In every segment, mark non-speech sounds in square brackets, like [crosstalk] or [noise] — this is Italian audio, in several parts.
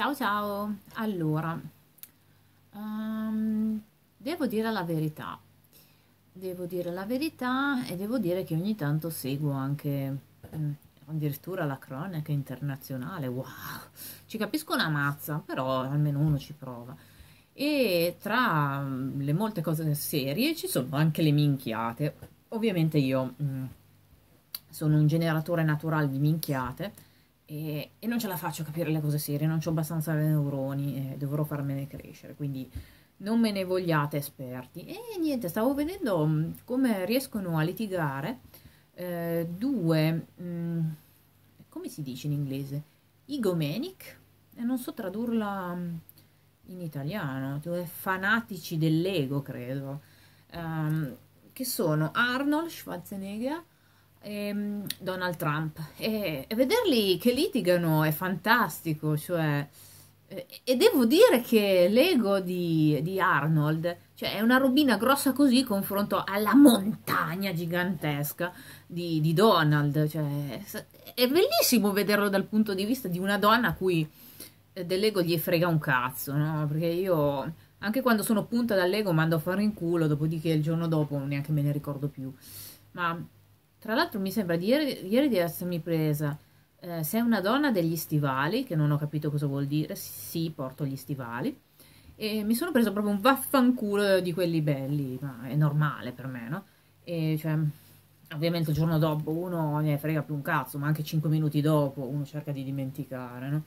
Ciao ciao, allora, um, devo dire la verità, devo dire la verità e devo dire che ogni tanto seguo anche eh, addirittura la cronaca internazionale, wow, ci capisco una mazza, però almeno uno ci prova. E tra mm, le molte cose serie ci sono anche le minchiate, ovviamente io mh, mm, sono un generatore naturale di minchiate, e, e, non ce la faccio a capire le cose serie, non ho abbastanza neuroni e dovrò farmene crescere, quindi non me ne vogliate esperti. E niente, stavo vedendo mm, come riescono a litigare eh, due, mh, mm, come si dice in inglese? Igomenic, e eh, non so tradurla mm, in italiano, due fanatici dell'ego credo, um, che sono Arnold Schwarzenegger e ehm, Donald Trump e, e, vederli che litigano è fantastico cioè, e devo dire che l'ego di, di Arnold cioè, è una robina grossa così confronto alla montagna gigantesca di, di Donald cioè, è bellissimo vederlo dal punto di vista di una donna a cui eh, dell'ego gli frega un cazzo no? perché io anche quando sono punta dall'ego mando a fare in culo dopodiché il giorno dopo neanche me ne ricordo più ma tra l'altro mi sembra di ieri, ieri di essermi presa eh, Sei una donna degli stivali, che non ho capito cosa vuol dire, sì, porto gli stivali, e mi sono preso proprio un vaffanculo di quelli belli, ma è normale per me, no? E cioè, ovviamente il giorno dopo uno ne frega più un cazzo, ma anche 5 minuti dopo uno cerca di dimenticare, no?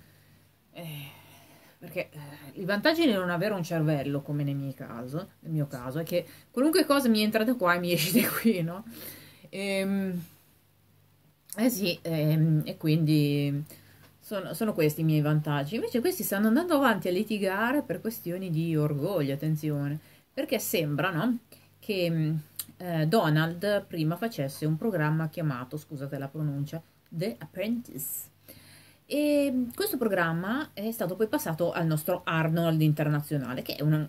Eh, perché eh, il vantaggio di non avere un cervello, come nel mio, caso, nel mio caso, è che qualunque cosa mi entra da qua e mi esce da qui, no? E, ehm, eh sì, e, ehm, e quindi sono, sono, questi i miei vantaggi. Invece questi stanno andando avanti a litigare per questioni di orgoglio, attenzione, perché sembra no, che mm, eh, Donald prima facesse un programma chiamato, scusate la pronuncia, The Apprentice. E mm, questo programma è stato poi passato al nostro Arnold internazionale, che è un,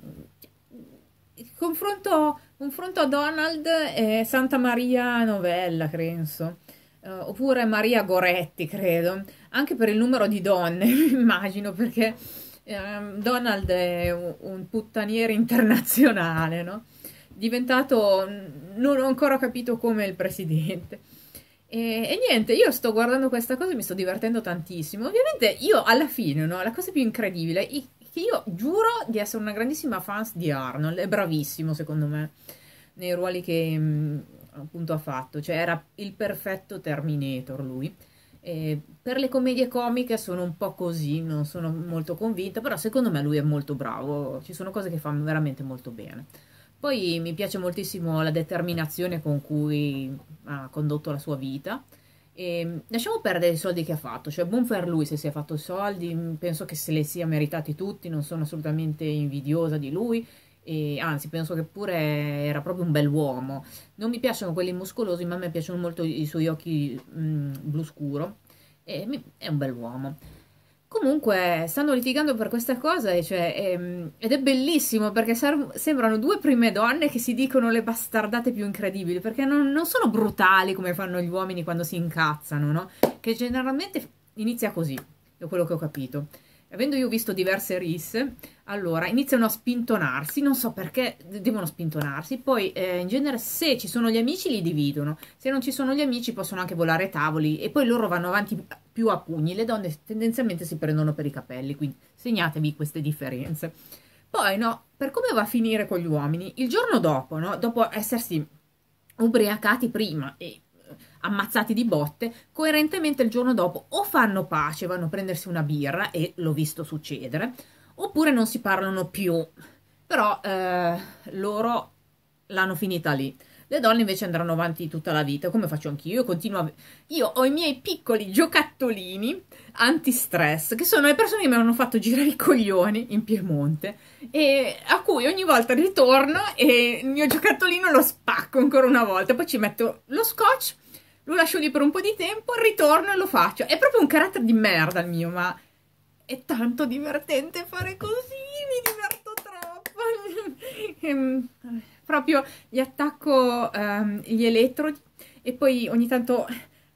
confronto a Donald e Santa Maria Novella, penso. Uh, eh, oppure Maria Goretti, credo, anche per il numero di donne, [laughs] immagino, perché um, Donald è un, puttaniere internazionale, no? Diventato, non ho ancora capito come il presidente. E, e, niente, io sto guardando questa cosa e mi sto divertendo tantissimo. Ovviamente io alla fine, no? La cosa più incredibile, i, io giuro di essere una grandissima fan di Arnold, è bravissimo secondo me nei ruoli che mh, mm, appunto ha fatto, cioè era il perfetto Terminator lui. E per le commedie comiche sono un po' così, non sono molto convinta, però secondo me lui è molto bravo, ci sono cose che fanno veramente molto bene. Poi mi piace moltissimo la determinazione con cui ha condotto la sua vita e ehm, lasciamo perdere i soldi che ha fatto, cioè buon per lui se si è fatto soldi, mm, penso che se li sia meritati tutti, non sono assolutamente invidiosa di lui, e anzi penso che pure era proprio un bell'uomo. Non mi piacciono quelli muscolosi, ma a me piacciono molto i suoi occhi mh, mm, blu scuro, e mi, è un bell'uomo. Comunque stanno litigando per questa cosa e cioè, ehm, ed è bellissimo perché sembrano due prime donne che si dicono le bastardate più incredibili perché non, non sono brutali come fanno gli uomini quando si incazzano, no? Che generalmente inizia così, è quello che ho capito. Avendo io visto diverse risse, allora iniziano a spintonarsi, non so perché devono spintonarsi, poi eh, in genere se ci sono gli amici li dividono, se non ci sono gli amici possono anche volare tavoli e poi loro vanno avanti più a pugni, le donne tendenzialmente si prendono per i capelli, quindi segnatevi queste differenze. Poi, no, per come va a finire con gli uomini, il giorno dopo, no, dopo essersi ubriacati prima e eh, ammazzati di botte, coerentemente il giorno dopo o fanno pace, vanno a prendersi una birra, e l'ho visto succedere, oppure non si parlano più, però eh, loro l'hanno finita lì. Le donne invece andranno avanti tutta la vita, come faccio anch'io. Io continuo a... Io ho i miei piccoli giocattolini antistress, che sono le persone che mi hanno fatto girare i coglioni in Piemonte, e a cui ogni volta ritorno e il mio giocattolino lo spacco ancora una volta, poi ci metto lo scotch, lo lascio lì per un po' di tempo, ritorno e lo faccio. È proprio un carattere di merda il mio, ma è tanto divertente fare così, mi diverto troppo. [laughs] Ehm, proprio gli attacco um, gli elettrodi e poi ogni tanto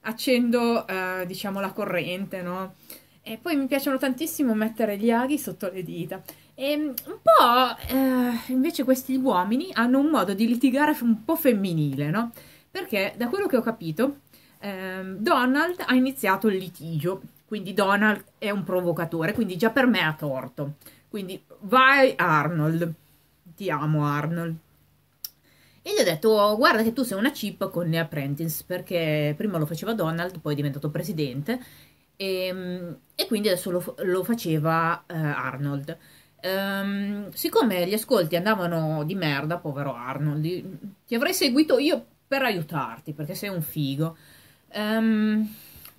accendo, uh, diciamo, la corrente, no? E poi mi piacciono tantissimo mettere gli aghi sotto le dita. E mm, un po' eh, invece questi uomini hanno un modo di litigare un po' femminile, no? Perché da quello che ho capito, eh, Donald ha iniziato il litigio, quindi Donald è un provocatore, quindi già per me ha torto. Quindi vai Arnold, ti amo Arnold. E gli ho detto, oh, guarda che tu sei una chip con The Apprentice, perché prima lo faceva Donald, poi è diventato presidente, e, ehm, e quindi adesso lo, lo faceva eh, Arnold. Um, siccome gli ascolti andavano di merda, povero Arnold, ti avrei seguito io per aiutarti, perché sei un figo. Um,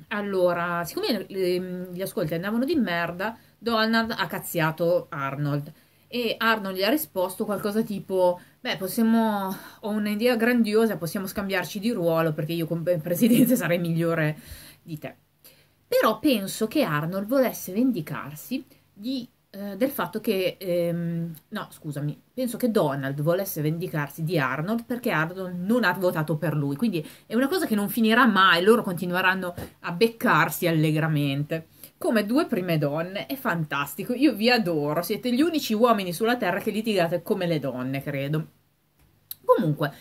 allora, siccome gli ascolti andavano di merda, Donald ha cazziato Arnold e Arnold gli ha risposto qualcosa tipo Beh, possiamo, ho un'idea grandiosa, possiamo scambiarci di ruolo perché io come presidente [laughs] sarei migliore di te. Però penso che Arnold volesse vendicarsi di, eh, del fatto che, ehm, no scusami, penso che Donald volesse vendicarsi di Arnold perché Arnold non ha votato per lui. Quindi è una cosa che non finirà mai, loro continueranno a beccarsi allegramente come due prime donne. È fantastico, io vi adoro, siete gli unici uomini sulla Terra che litigate come le donne, credo. Comunque,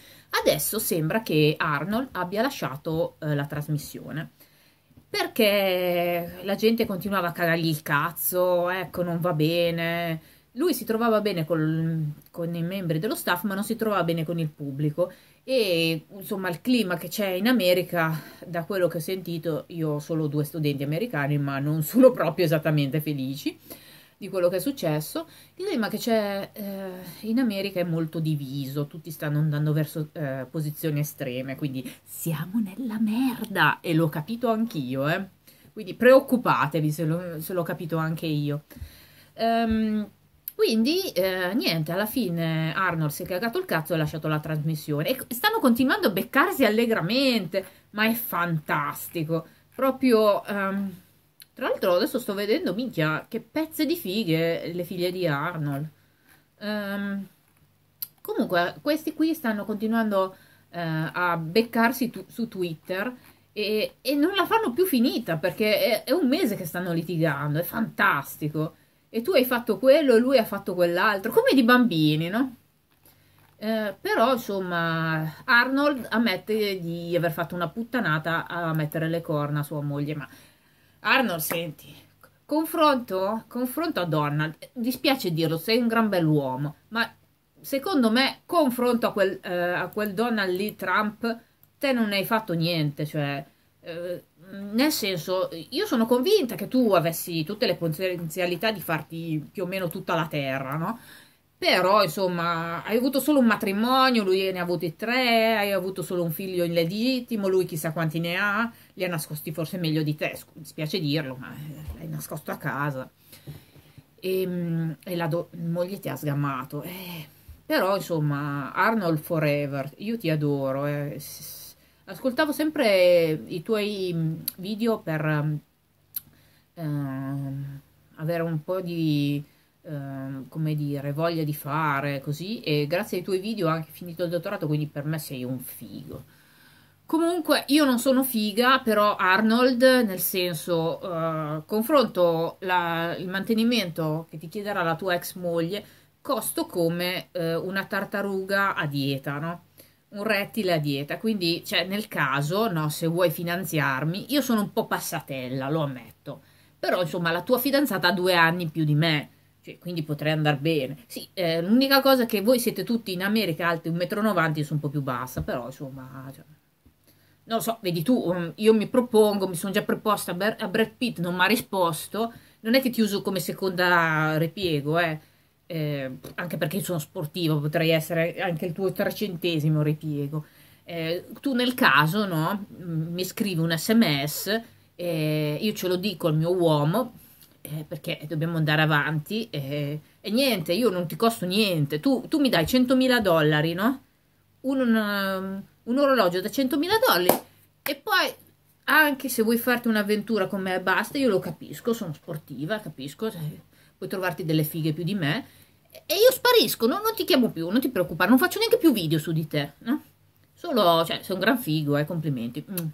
adesso sembra che Arnold abbia lasciato eh, la trasmissione perché la gente continuava a cagargli il cazzo, ecco, non va bene, lui si trovava bene col, con i membri dello staff, ma non si trovava bene con il pubblico. E insomma, il clima che c'è in America, da quello che ho sentito, io ho solo due studenti americani, ma non sono proprio esattamente felici di quello che è successo. Il clima che c'è eh, in America è molto diviso, tutti stanno andando verso eh, posizioni estreme, quindi siamo nella merda e l'ho capito anch'io, eh. Quindi preoccupatevi se, lo, se l'ho capito anche io. Um, quindi, eh, niente, alla fine Arnold si è cagato il cazzo e ha lasciato la trasmissione. E stanno continuando a beccarsi allegramente, ma è fantastico. Proprio... Um, tra l'altro adesso sto vedendo, minchia, che pezze di fighe le figlie di Arnold. Um, comunque, questi qui stanno continuando uh, a beccarsi tu su Twitter e, e, non la fanno più finita perché è, è un mese che stanno litigando, è fantastico e tu hai fatto quello e lui ha fatto quell'altro, come di bambini, no? Eh, però insomma Arnold ammette di aver fatto una puttanata a mettere le corna a sua moglie, ma Arnold senti, confronto, confronto a Donald, dispiace dirlo, sei un gran bell'uomo, ma secondo me confronto a quel, eh, a quel Donald lì Trump, te non hai fatto niente, cioè... Eh, nel senso, io sono convinta che tu avessi tutte le potenzialità di farti più o meno tutta la terra, no? Però, insomma, hai avuto solo un matrimonio, lui ne ha avuti tre, hai avuto solo un figlio illegittimo, lui chissà quanti ne ha, li ha nascosti forse meglio di te, mi spiace dirlo, ma eh, l'hai nascosto a casa. E, ehm, e la moglie ti ha sgamato. Eh, però, insomma, Arnold Forever, io ti adoro, eh, Ascoltavo sempre i tuoi mm, video per eh, avere un po' di, eh, come dire, voglia di fare così e grazie ai tuoi video ho anche finito il dottorato, quindi per me sei un figo. Comunque io non sono figa, però Arnold, nel senso, eh, confronto la, il mantenimento che ti chiederà la tua ex moglie, costo come eh, una tartaruga a dieta, no? un rettile a dieta, quindi cioè, nel caso, no, se vuoi finanziarmi, io sono un po' passatella, lo ammetto, però insomma la tua fidanzata ha due anni più di me, cioè, quindi potrei andare bene. Sì, eh, l'unica cosa è che voi siete tutti in America alti 1,90 m, io sono un po' più bassa, però insomma... Cioè, non lo so, vedi tu, um, io mi propongo, mi sono già proposta a, Brad Pitt, non mi ha risposto, non è che ti uso come seconda ripiego, eh eh, anche perché sono sportivo, potrei essere anche il tuo trecentesimo ripiego. Eh, tu nel caso no, mi scrivi un sms, eh, io ce lo dico al mio uomo eh, perché dobbiamo andare avanti eh, e niente, io non ti costo niente, tu, tu mi dai 100.000 dollari, no? un, un, un orologio da 100.000 dollari e poi anche se vuoi farti un'avventura con me basta, io lo capisco, sono sportiva, capisco eh, puoi trovarti delle fighe più di me e io sparisco, no? non ti chiamo più, non ti preoccupare, non faccio neanche più video su di te, no? Solo, cioè, sei un gran figo, eh, complimenti. Mm.